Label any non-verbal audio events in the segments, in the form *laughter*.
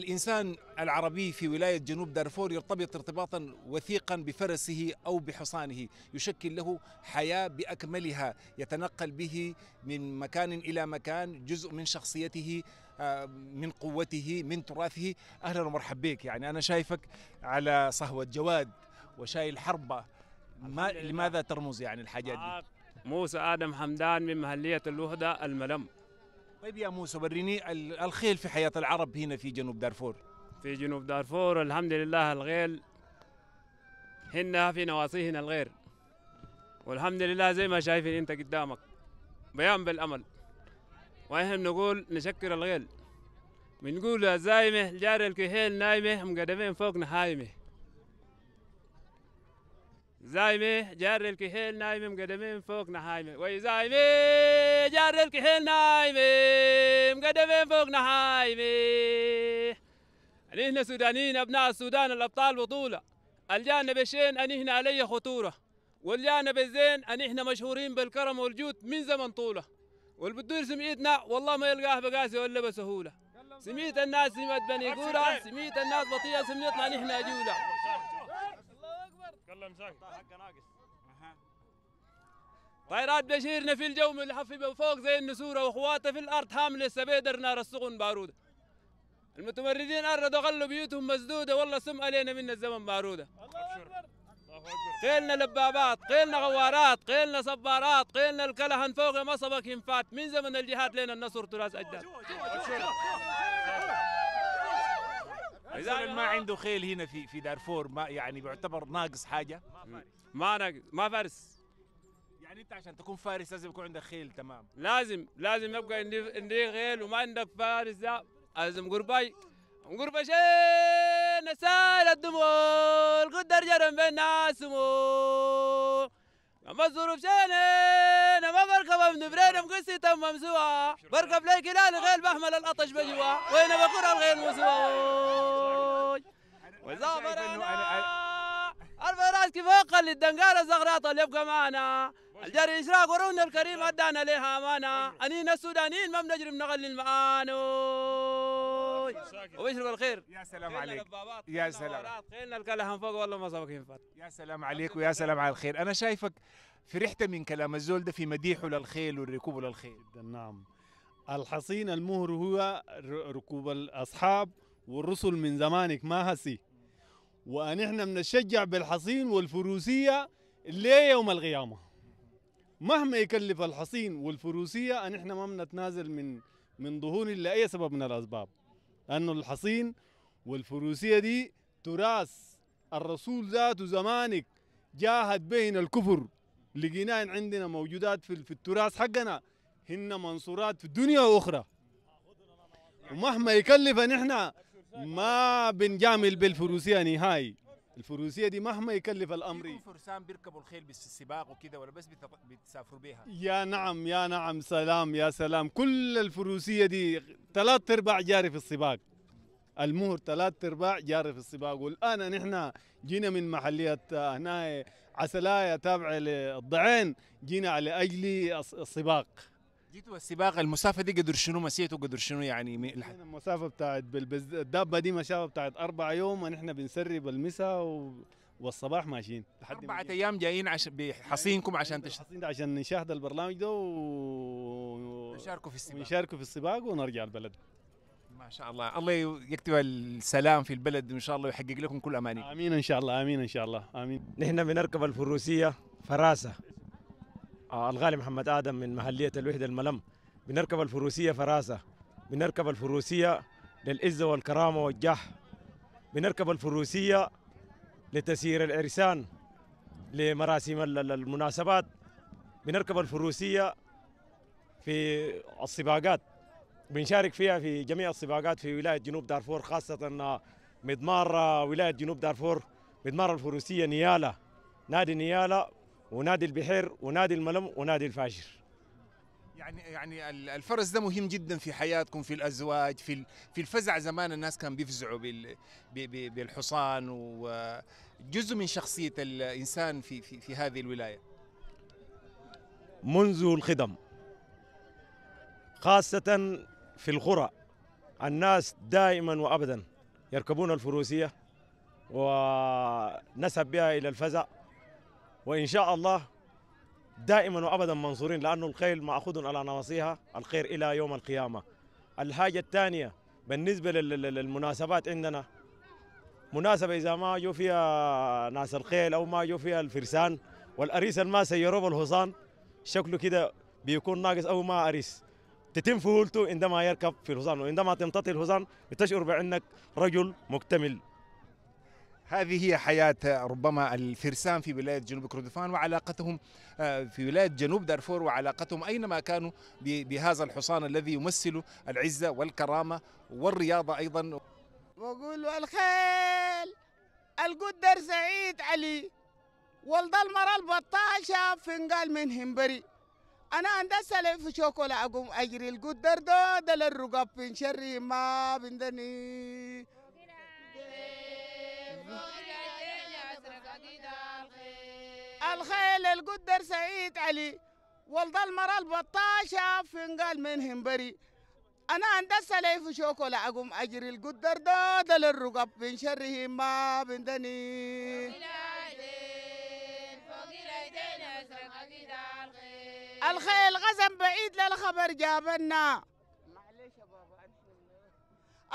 الإنسان العربي في ولاية جنوب دارفور يرتبط ارتباطا وثيقا بفرسه أو بحصانه يشكل له حياة بأكملها يتنقل به من مكان إلى مكان جزء من شخصيته آه، من قوته من تراثه أهلا ومرحبا بك يعني أنا شايفك على صهوة جواد وشاي الحربة ما لماذا ترمز يعني الحاجات دي؟ آه، موسى آدم حمدان من مهلية الوهدة الملم طيب يا موسى وريني الخيل في حياة العرب هنا في جنوب دارفور في جنوب دارفور الحمد لله الغيل هن في نواصيهن الغير والحمد لله زي ما شايفين انت قدامك بيان بالامل واحنا نقول نشكر الغيل بنقول زايمه جار الكهيل نايمه مقدمين فوق نهايمه زايمه جار الكهيل نايمه مقدمين فوق نهايمه وي زايمه جارل كحيل نايمي مقدمين فوق نحايمي نحن سودانيين أبناء السودان الأبطال بطولة الجانب الشين أن إحنا علي خطورة والجانب الزين أن إحنا مشهورين بالكرم والجود من زمن طولة والبدور سميتنا والله ما يلقاه بقاسي ولا بسهولة سميت الناس سميت بني قورة سميت الناس بطيئة سميتنا نحن أجولة الله أكبر كلم ساكت حق طيب. ناقص طائرات بشيرنا في الجو ملحف فوق زي النسورة وأخواته في الأرض حاملة السبيدر نار السخن بارودة المتمردين أردوا غلوا بيوتهم مسدودة والله سم علينا من الزمن بارودة قيلنا لبابات قيلنا غوارات قيلنا صبارات قيلنا الكلهن فوق مصبك ينفات من زمن الجهاد لين النصر تراس أجداد ما عنده خيل هنا في في دارفور ما يعني بيعتبر ناقص حاجه ما ناقص ما فارس يعني انت عشان تكون فارس لازم يكون عندك خيل تمام لازم لازم يبقى عندي خيل وما عندك فارس لازم قرباي قرباي شين سال الدموع القدر جرم بين الناس اما الظروف شين ما بركب من برين مقسي تم مسوا بركب لي كلال غير بحمل الاطش بجوا وين بكره الغير مسوا وزابر انا عارف راسك فوق اللي الدنقارة زغراطة اللي يبقى معنا الجري إشراق ورون الكريم أدانا لها أمانة أنينا السودانيين ما بنجري بنغلي المعانوي ويشرب الخير يا سلام عليك يا سلام خيرنا الكلهم فوق والله ما سبق يا سلام عليك ويا سلام على الخير أنا شايفك فرحت من كلام الزول ده في مديحه للخيل والركوب للخيل نعم الحصين المهر هو ركوب الأصحاب والرسل من زمانك ما هسي ونحن بنشجع بالحصين والفروسيه ليوم القيامه مهما يكلف الحصين والفروسيه ان احنا ما بنتنازل من من ظهور لاي سبب من الاسباب لأنه الحصين والفروسيه دي تراث الرسول ذاته زمانك جاهد بين الكفر لقيناهن عندنا موجودات في التراث حقنا هن منصورات في الدنيا واخرى ومهما يكلف نحن ما بنجامل بالفروسيه نهائي الفروسيه دي مهما يكلف الامر فرسان بيركبوا الخيل بالسباق وكذا ولا بس بتسافروا بيها يا نعم يا نعم سلام يا سلام كل الفروسيه دي ثلاث ارباع جاري في السباق المهر ثلاث ارباع جاري في السباق والان نحن جينا من محليه هنا عسلايه تابعه للضعين جينا على اجل السباق جيتوا السباق المسافه دي قدر شنو مسيتوا قدر شنو يعني؟, يعني المسافه بتاعت بالبز... الدابه دي مسافه بتاعت اربع يوم ونحن بنسرب المسا و... والصباح ماشيين لحد أربعة أيام جايين عش... بحصينكم يعني عشان تش... حصين عشان نشاهد البرنامج ده و... ونشاركوا في السباق ونشاركوا في السباق ونرجع البلد ما شاء الله الله يكتب السلام في البلد وان شاء الله ويحقق لكم كل امانيكم امين ان شاء الله امين ان شاء الله امين نحن بنركب الفروسيه فراسه آه، الغالي محمد آدم من محلية الوحدة الملم بنركب الفروسية فراسة بنركب الفروسية للعزة والكرامة والجح بنركب الفروسية لتسيير العرسان لمراسم المناسبات بنركب الفروسية في السباقات بنشارك فيها في جميع السباقات في ولاية جنوب دارفور خاصة آه، مضمار آه، ولاية جنوب دارفور مضمار الفروسية نيالة نادي نيالة ونادي البحير ونادي الملم ونادي الفاجر يعني يعني الفرس ده مهم جدا في حياتكم في الازواج في في الفزع زمان الناس كان بيفزعوا بالحصان وجزء من شخصيه الانسان في في, في هذه الولايه منذ القدم خاصه في القرى الناس دائما وابدا يركبون الفروسيه ونسب بها الى الفزع وإن شاء الله دائما وأبدا منصورين لأنه الخيل مأخوذ على نواصيها الخير إلى يوم القيامة الحاجة الثانية بالنسبة للمناسبات عندنا مناسبة إذا ما جو فيها ناس الخيل أو ما جو فيها الفرسان والأريس ما سيروه الحصان شكله كده بيكون ناقص أو ما أريس تتم فهولته عندما يركب في الحصان وعندما تمتطي الحصان بتشعر بأنك رجل مكتمل هذه هي حياة ربما الفرسان في ولاية جنوب كردفان وعلاقتهم آه، في ولاية جنوب دارفور وعلاقتهم أينما كانوا بهذا الحصان الذي يمثل العزة والكرامة والرياضة أيضا بقول الخيل القدر سعيد علي والد المرة البطاشة فنقال من همبري أنا هندسة في شوكولا أقوم أجري القدر دود للرقب من شري ما بندني الخيل القدر سعيد علي ولد المرة البطاشة فنقال منهم بري أنا عند لي في شوكولا أقوم أجري القدر دادا للرقب من شره ما بندني الخيل غزم بعيد للخبر جابنا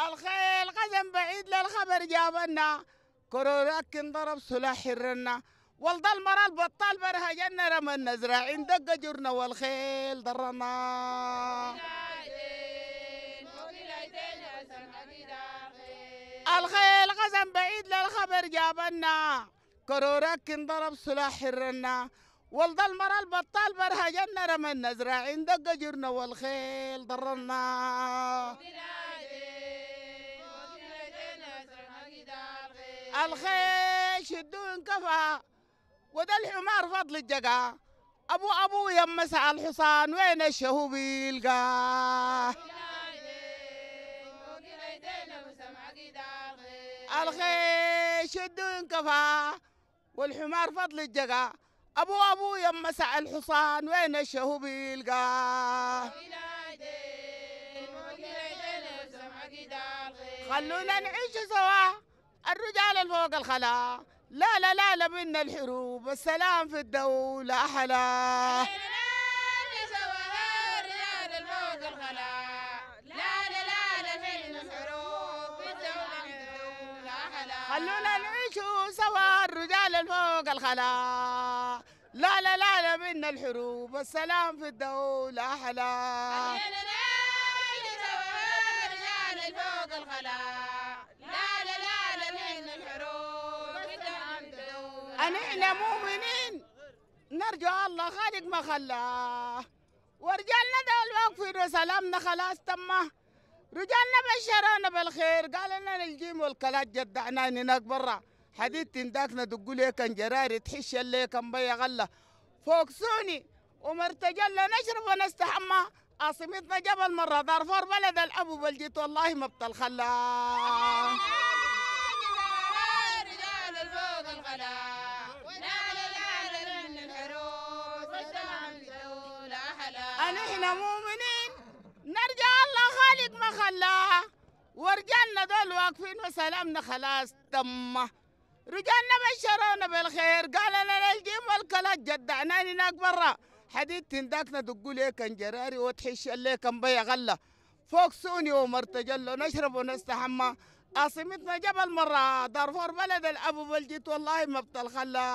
الخيل غزم بعيد للخبر جابنا كرورك ضرب سلاح الرنه والله المرا البطال برها جنة رمى النزرع دق جرنا والخيل ضرنا الخيل غزم بعيد للخبر جابنا كرورك انضرب سلاح الرنا والله المرا البطال برها جنة رمى النزرع دق جرنا والخيل ضرنا الخيل شدوا انكفى وده الحمار فضل الجقا أبو أبو يمسع الحصان وين الشهو بيلقاه الخيل شدوا ينكفى والحمار فضل الجقا أبو أبو يمسع الحصان وين الشهو بيلقاه خلونا نعيش سوا الرجال الفوق الخلا لا لا لا لا منا الحروب السلام في الدولة أحلى خلونا نعيشوا سوا الرجال فوق الخلا لا لا لا لا منا الحروب السلام في الدولة أحلى خلونا نعيشوا سوا الرجال فوق الخلا احنا مؤمنين نرجو الله خالق ما خلاه ورجالنا ده الوقف سلامنا خلاص تمه رجالنا بشرانا بالخير قال لنا الجيم والكلات جدعنا هناك برا حديد تنداكنا دقوا لي كان جراري تحش اللي كان بيا غلة فوق سوني ومرتجلة نشرب ونستحمى عاصمتنا جبل مرة دارفور بلد الأبو بلجيت والله ما بتلخلا رجال الفوق نحن مؤمنين نرجع الله خالق ما خلاه ورجعنا دول واقفين وسلامنا خلاص تم رجعنا بشرونا بالخير قال لنا الجيم والكلات جدعنا هناك برا حديد تنداكنا دقوا إيه لي كان جراري وتحش لي كان بيا غله فوق سوني ومرتجل نشرب ونستحمى عاصمتنا جبل مرة دارفور بلد الأبو بلجيت والله ما بتلخلا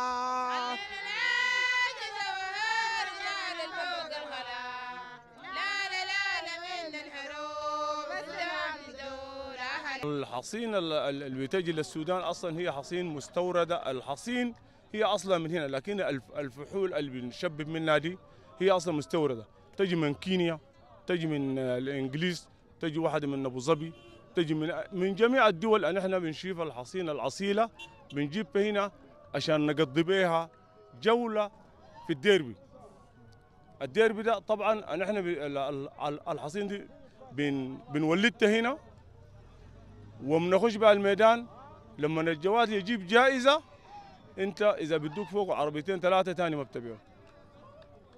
الحصين اللي بتجي للسودان اصلا هي حصين مستورده، الحصين هي اصلا من هنا لكن الفحول اللي بنشبب منها دي هي اصلا مستورده، تجي من كينيا، تجي من الانجليز، تجي واحده من ابو ظبي، تجي من من جميع الدول ان احنا بنشوف الحصينه الاصيله بنجيبها هنا عشان نقضي بها جوله في الديربي الديربي ده طبعا ان احنا الحصين دي بن بنولدها هنا وبنخش بها الميدان لما الجواد يجيب جائزه انت اذا بدوك فوق عربيتين ثلاثه ثاني ما بتبيعهم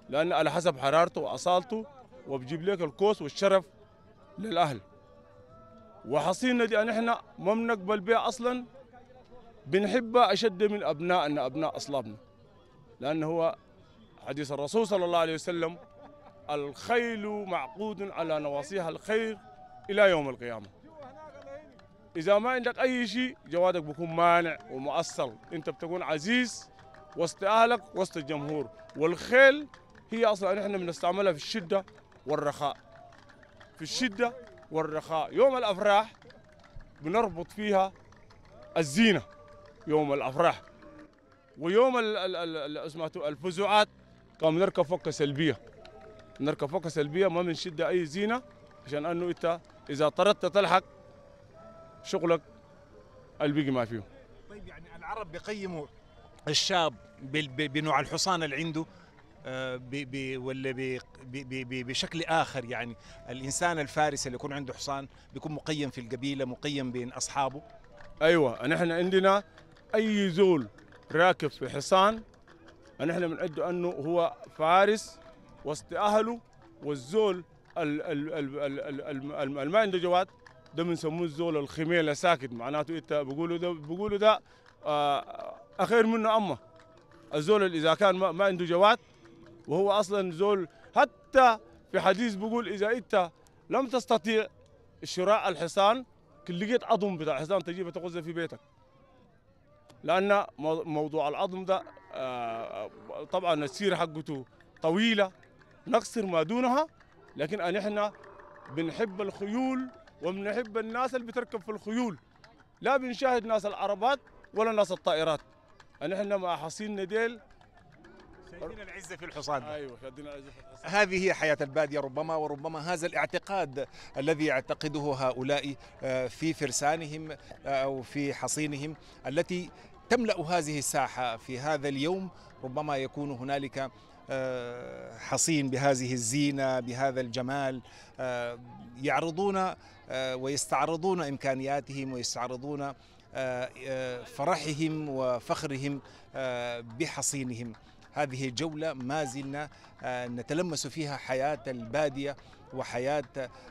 لان على حسب حرارته واصالته وبجيب لك الكوس والشرف للاهل وحصيلنا دي نحن ما بنقبل بها اصلا بنحبها اشد من ابنائنا ابناء اصلابنا لان هو حديث الرسول صلى الله عليه وسلم الخيل معقود على نواصيها الخير الى يوم القيامه اذا ما عندك اي شيء جوادك بيكون مانع ومؤثر انت بتكون عزيز وسط اهلك وسط الجمهور والخيل هي اصلا نحن بنستعملها في الشده والرخاء في الشده والرخاء يوم الأفراح بنربط فيها الزينة يوم الأفراح ويوم اسمه الفزوعات كان نركب فكة سلبية نركب فكة سلبية ما بنشد أي زينة عشان أنه أنت إذا طردت تلحق شغلك البقي ما فيه طيب يعني العرب بيقيموا الشاب بنوع الحصان اللي عنده آه، بي بي ولا بي بي بي بشكل اخر يعني الانسان الفارس اللي يكون عنده حصان بيكون مقيم في القبيله مقيم بين اصحابه ايوه نحن عندنا اي زول راكب في حصان نحن بنعده انه هو فارس وسط اهله والزول ال ال ال ال ال ال ال ما عنده جواد ده بنسموه الزول الخميله ساكت معناته انت بقولوا ده بقولوا ده آه اخير منه امه الزول اللي اذا كان ما, ما عنده جواد وهو اصلا زول حتى في حديث بيقول اذا انت لم تستطيع شراء الحصان لقيت عظم بتاع الحصان تجيبه تغزه في بيتك لان موضوع العظم ده آه، طبعا السيره حقته طويله نقصر ما دونها لكن أن احنا بنحب الخيول وبنحب الناس اللي بتركب في الخيول لا بنشاهد ناس العربات ولا ناس الطائرات أن احنا مع حصين ديل يدينا العزه في الحصان ايوه يدينا العزه في الحصان هذه هي حياه الباديه ربما وربما هذا الاعتقاد الذي يعتقده هؤلاء آه، في فرسانهم آه، او في حصينهم التي تملا هذه الساحه في هذا اليوم ربما يكون هنالك آه، حصين بهذه الزينه بهذا الجمال يعرضون ويستعرضون امكانياتهم ويستعرضون فرحهم وفخرهم بحصينهم هذه جولة ما زلنا آه، نتلمس فيها حياة البادية وحياة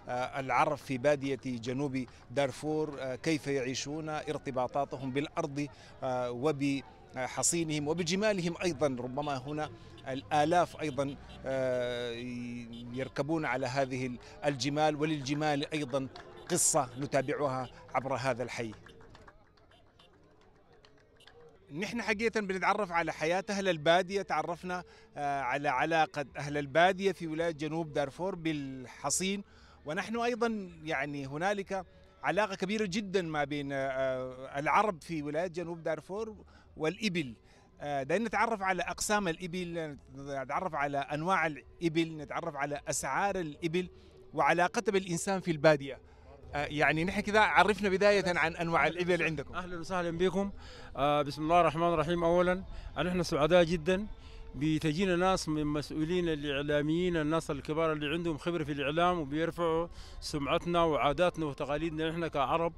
آه، العرب في بادية جنوب دارفور آه، كيف يعيشون ارتباطاتهم بالأرض وبحصينهم وبجمالهم ايضا ربما هنا الالاف ايضا يركبون على هذه الجمال وللجمال ايضا قصه نتابعها عبر هذا الحي نحن حقيقة بنتعرف على حياة أهل البادية تعرفنا آه، على علاقة أهل البادية في ولاية جنوب دارفور بالحصين ونحن أيضا يعني هنالك علاقة كبيرة جدا ما بين آه، آه، العرب في ولاية جنوب دارفور والإبل دائما نتعرف على أقسام الإبل نتعرف على أنواع الإبل نتعرف على أسعار الإبل وعلاقتها بالإنسان في البادية آه، يعني نحن كذا عرفنا بداية عن أنواع الإبل اللي عندكم أهلا وسهلا بكم آه، بسم الله الرحمن الرحيم أولا نحن سعداء جدا بتجينا ناس من مسؤولين الاعلاميين الناس الكبار اللي عندهم خبره في الاعلام وبيرفعوا سمعتنا وعاداتنا وتقاليدنا نحن كعرب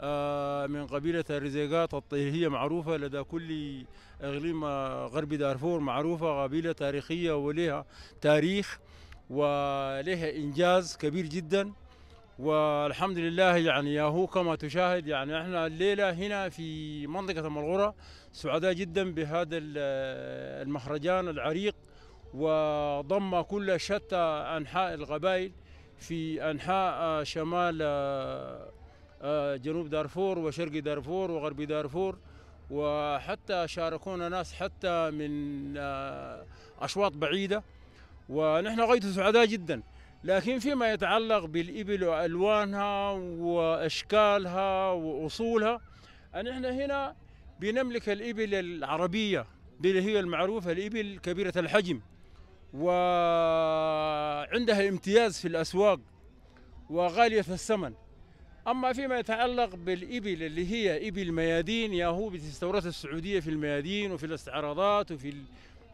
آه، من قبيله الرزيقات الطيهية معروفه لدى كل اقليم غرب دارفور معروفه قبيله تاريخيه ولها تاريخ ولها انجاز كبير جدا والحمد لله يعني هو كما تشاهد يعني احنا الليله هنا في منطقه ام سعداء جدا بهذا المهرجان العريق وضم كل شتى انحاء القبائل في انحاء شمال آه، آه، جنوب دارفور وشرق دارفور وغرب دارفور وحتى شاركونا ناس حتى من آه، اشواط بعيده ونحن غاية سعداء جدا لكن فيما يتعلق بالإبل وألوانها وأشكالها وأصولها أن إحنا هنا بنملك الإبل العربية اللي هي المعروفة الإبل كبيرة الحجم وعندها امتياز في الأسواق وغالية في الثمن أما فيما يتعلق بالإبل اللي هي إبل ميادين يا هو بتستوردها السعودية في الميادين وفي الاستعراضات وفي الـ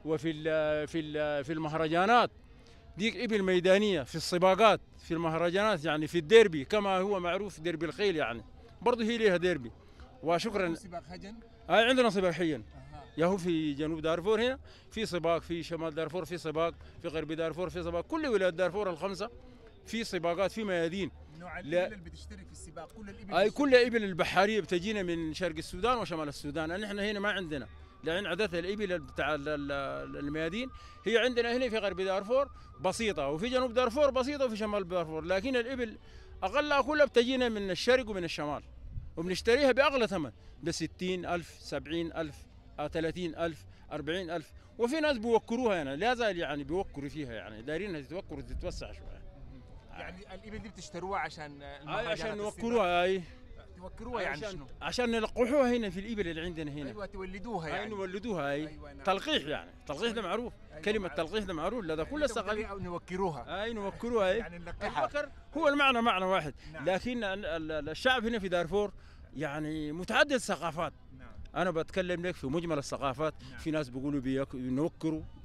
وفي الـ في في المهرجانات ديك إبل ميدانية في السباقات في المهرجانات يعني في الديربي كما هو معروف ديربي الخيل يعني برضه هي ليها ديربي وشكرا سباق هجن؟ اي آه، عندنا سباق حجن هو في جنوب دارفور هنا في سباق في شمال دارفور في سباق في غرب دارفور في سباق كل ولايات دارفور الخمسه في سباقات في ميادين نوع الابل اللي بتشترك في السباق كل الابل اي كل الابل البحاريه بتجينا من شرق السودان وشمال السودان نحن يعني هنا ما عندنا لان عدد الابل بتاع الميادين هي عندنا هنا في غرب دارفور بسيطه وفي جنوب دارفور بسيطه وفي شمال دارفور لكن الابل اقلها كلها بتجينا من الشرق ومن الشمال وبنشتريها باغلى ثمن ب 60000 70000 30000 40000 وفي ناس بيوكروها يعني لا زال يعني بيوكروا فيها يعني دايرينها تتوكر وتتوسع شويه يعني الابل دي بتشتروها عشان آه، عشان يعني يوكروها اي توكروها يعني شنو؟ عشان نلقحوها هنا في الإبل اللي عندنا هنا أيوة تولدوها أيوة، يعني أيوة نولدوها أي أيوة نعم. تلقيح يعني تلقيح ده أيوة. معروف أيوة كلمة معروف. تلقيح ده معروف لدى يعني كل الثقافة نوكروها أي نوكروها أي يعني نلقحها هو المعنى معنى واحد نعم. لكن الشعب هنا في دارفور يعني متعدد الثقافات نعم. انا بتكلم لك في مجمل الثقافات نعم. في ناس بيقولوا بيك...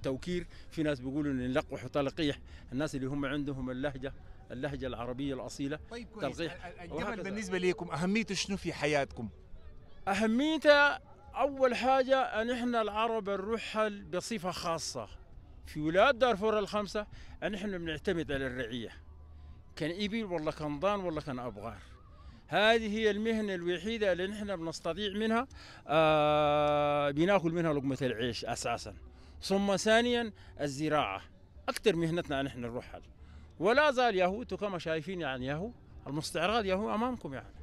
توكير في ناس بيقولوا نلقح تلقيح الناس اللي هم عندهم اللهجه اللهجة العربية الأصيلة طيب كويس تلقيح الجبل بالنسبة لكم أهميته شنو في حياتكم؟ أهميته أول حاجة أن إحنا العرب نرحل بصفة خاصة في ولايات دارفور الخمسة أن إحنا بنعتمد على الرعية كان إبل ولا كان ضان ولا كان أبغار هذه هي المهنة الوحيدة اللي نحن بنستطيع منها آه بناكل منها لقمة العيش أساسا ثم ثانيا الزراعة أكثر مهنتنا نحن الرحل ولا زال انتم كما شايفين يعني يهو المستعراض يهو امامكم يعني,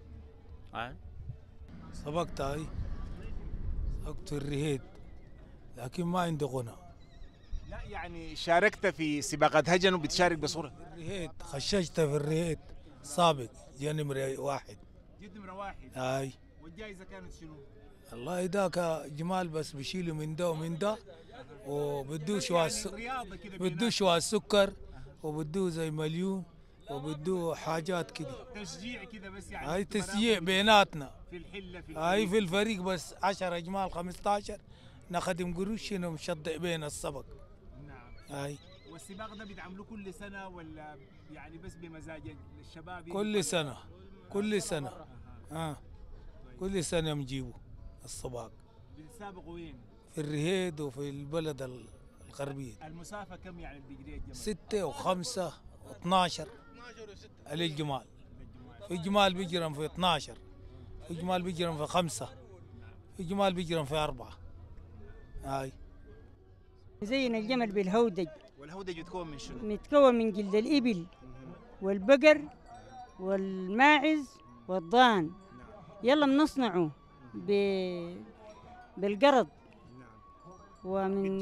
سبقت هاي سبقت الرهيد لكن ما عندي غنى لا يعني شاركت في سباقات هجن وبتشارك بصوره الرهيد خششت في الرهيد سابق جا نمرة واحد جد نمرة واحد هاي والجائزة كانت شنو؟ الله ذاك جمال بس بشيله من ده ومن ده وبدوش يعني واسكر بدوش واسكر سكر وبدوه زي مليون وبدوه حاجات كده تشجيع كده بس يعني هاي تشجيع بيناتنا في الحله في هاي في الفريق بس 10 اجمال 15 نخدم قروش شنو مشضع بين السبق نعم هاي والسباق ده بتعملوه كل سنه ولا يعني بس بمزاج الشباب كل يعني سنه كل آه. سنه اه طيب. كل سنه بنجيبه السباق بتسابقوا وين؟ في الرهيد وفي البلد الغربية المسافة كم يعني بجري 6 سته ستة وخمسة و12 للجمال في جمال بيجرم في 12 في جمال بيجرم في خمسة في جمال بيجرم في أربعة هاي زين الجمل بالهودج والهودج يتكون من شنو؟ متكون من جلد الإبل والبقر والماعز والضان يلا بنصنعه ب... بالقرض نعم. ومن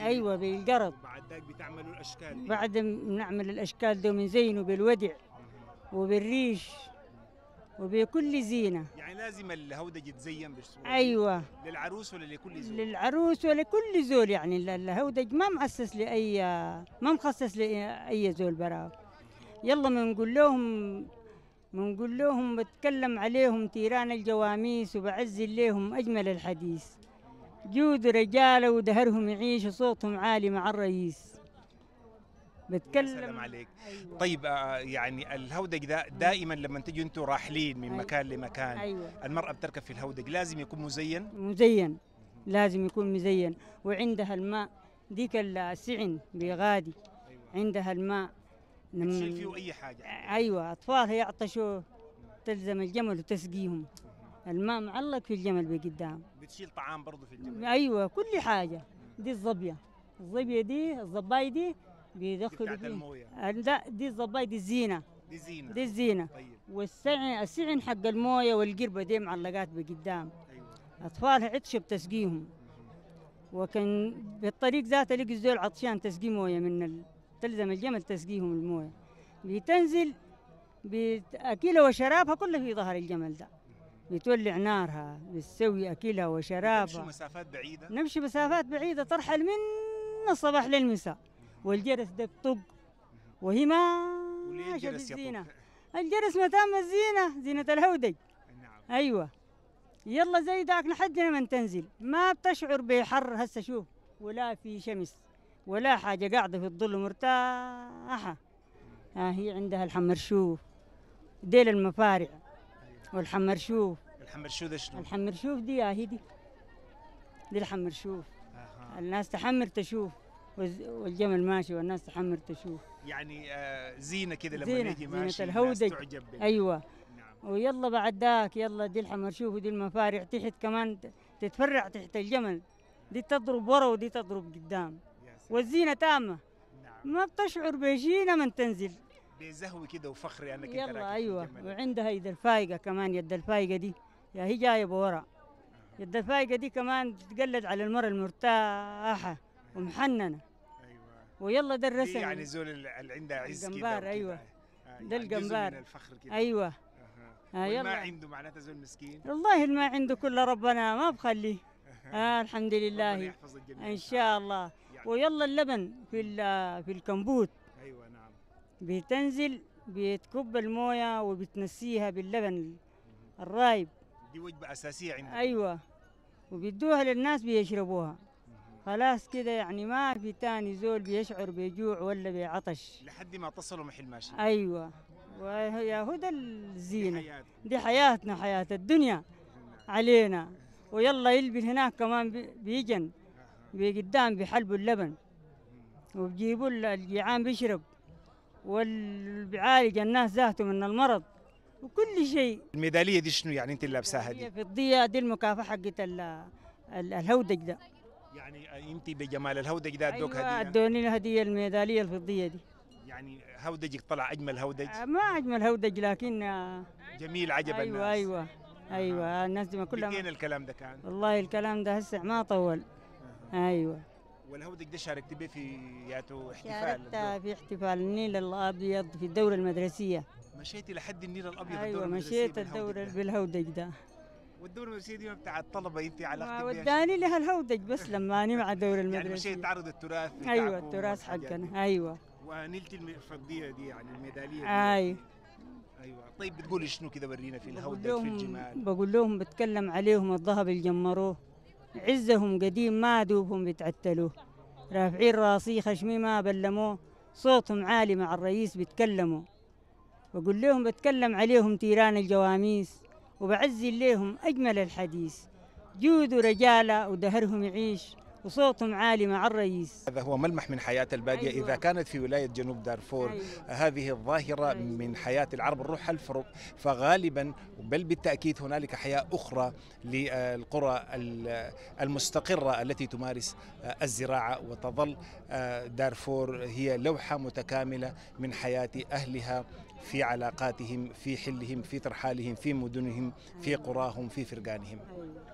ايوه بالقرض بعد ذاك بتعملوا الاشكال بعد بنعمل الاشكال دي بنزينه بالودع وبالريش وبكل زينة يعني لازم الهودج يتزين بالصورة أيوة للعروس ولا لكل زول للعروس ولكل زول يعني الهودج ما مؤسس لأي ما مخصص لأي زول براو يلا بنقول لهم بنقول لهم بتكلم عليهم تيران الجواميس وبعزل لهم أجمل الحديث جود رجاله ودهرهم يعيش وصوتهم عالي مع الرئيس بتكلم سلام عليك أيوة. طيب آه، يعني الهودج ده دائما لما تجوا انتم راحلين من أيوة. مكان لمكان أيوة. المراه بتركب في الهودج لازم يكون مزين مزين لازم يكون مزين وعندها الماء ديك السعن بغادي أيوة. عندها الماء تشيل فيه اي حاجه ايوه اطفالها يعطشوا تلزم الجمل وتسقيهم الماء معلق في الجمل بقدام بتشيل طعام برضه في الجمل ايوه كل حاجه دي الظبيه الظبيه دي الظباي دي بيدخلوا دي المويه لا دي الظباي دي الزينه دي الزينه دي الزينه طيب والسعن السعن حق المويه والقربه دي معلقات بقدام ايوه اطفالها عطشوا بتسقيهم وكان بالطريق ذاته لقي الزول عطشان تسقي مويه من ال... تلزم الجمل تسقيهم المويه بتنزل بأكلها وشرابها كله في ظهر الجمل ده بتولع نارها بتسوي أكلها وشرابها نمشي مسافات بعيدة نمشي مسافات بعيدة ترحل من الصباح للمساء والجرس ده طق وهي ما الجرس بالزينة الجرس متام الزينة زينة الهودج نعم. أيوة يلا زي داك لحد ما تنزل ما بتشعر بحر هسه شوف ولا في شمس ولا حاجة قاعدة في الظل مرتاحة ها هي عندها الحمرشوف ديل المفارع والحمرشوف الحمرشوف شنو؟ الحمرشوف دي هيدي دي الحمرشوف أه. الناس تحمر تشوف والجمل ماشي والناس تحمر تشوف يعني آه، زينه كده لما زينة. يجي ماشي زينة الهودج تعجب بال... ايوه نعم. ويلا بعد ذاك يلا دي الحمرشوف ودي المفارع تحت كمان تتفرع تحت الجمل دي تضرب ورا ودي تضرب قدام والزينه تامه نعم. ما بتشعر بشيء لما تنزل بزهو كده وفخر يعني انك انت يلا ايوه وعندها يد الفايقه كمان يد الفايقه دي يا هي جايه بورا يد الفايقه دي كمان تتقلد على المراه المرتاحه ومحننه ايوه ويلا ده الرسم يعني زول اللي عندها عز كده ايوه آه، ده يعني الجمبار الفخر كده ايوه آه يلا. ما عنده معناته زول مسكين والله ما عنده كل ربنا ما بخليه آه الحمد لله ان شاء الله يعني. ويلا اللبن في في الكمبوت بتنزل بتكب المويه وبتنسيها باللبن الرايب دي وجبه اساسيه عندنا ايوه وبيدوها للناس بيشربوها خلاص كده يعني ما في تاني زول بيشعر بجوع ولا بعطش لحد ما تصلوا محل ماشي ايوه ويا هدى الزينه دي, دي حياتنا حياه الدنيا علينا ويلا يلبن هناك كمان بيجن بقدام بحلبوا اللبن وبجيبوا الجيعان بيشرب والبيعالج الناس ذاته من المرض وكل شيء الميداليه دي شنو يعني انت اللي لابساها دي؟ فضيه دي المكافاه حقت الهودج ده يعني انت بجمال الهودج ده ادوك أيوة هديه ادوني الهديه الميداليه الفضيه دي يعني هودجك طلع اجمل هودج آه، ما اجمل هودج لكن آه، جميل عجب أيوة الناس ايوه ايوه ايوه الناس دي كلها فين الكلام ده كان؟ والله الكلام ده هسه ما طول ايوه ولا هو قديش شاركت به في ياتو احتفال شاركت في احتفال النيل الابيض في الدوره المدرسيه مشيتي لحد النيل الابيض ايوه الدورة مشيت الدوره بالهودج ده والدور المدرسيه دي بتاع الطلبه انت علاقتك بيها وداني لها الهودج بس لما اني مع الدور المدرسيه *laughs* يعني مشيت تعرض التراث ايوه التراث حقنا ايوه ونلت الفضيه دي يعني الميداليه دي ايوه ايوه طيب بتقولي شنو كذا ورينا في الهودج في الجمال بقول لهم بتكلم عليهم الذهب اللي جمروه عزهم قديم ما دوبهم بتعتلوه رافعين راسي خشمي ما بلموه صوتهم عالي مع الرئيس بيتكلموا بقول لهم بتكلم عليهم تيران الجواميس وبعزي ليهم أجمل الحديث جود ورجالة ودهرهم يعيش وصوتهم عالي مع الرئيس هذا هو ملمح من حياة البادية أيوة. إذا كانت في ولاية جنوب دارفور أيوة. هذه الظاهرة أيوة. من حياة العرب الروح الفرق فغالبا بل بالتأكيد هنالك حياة أخرى للقرى المستقرة التي تمارس آه، الزراعة وتظل آه، دارفور هي لوحة متكاملة من حياة أهلها في علاقاتهم في حلهم في ترحالهم في مدنهم في أيوة. قراهم في فرقانهم أيوة.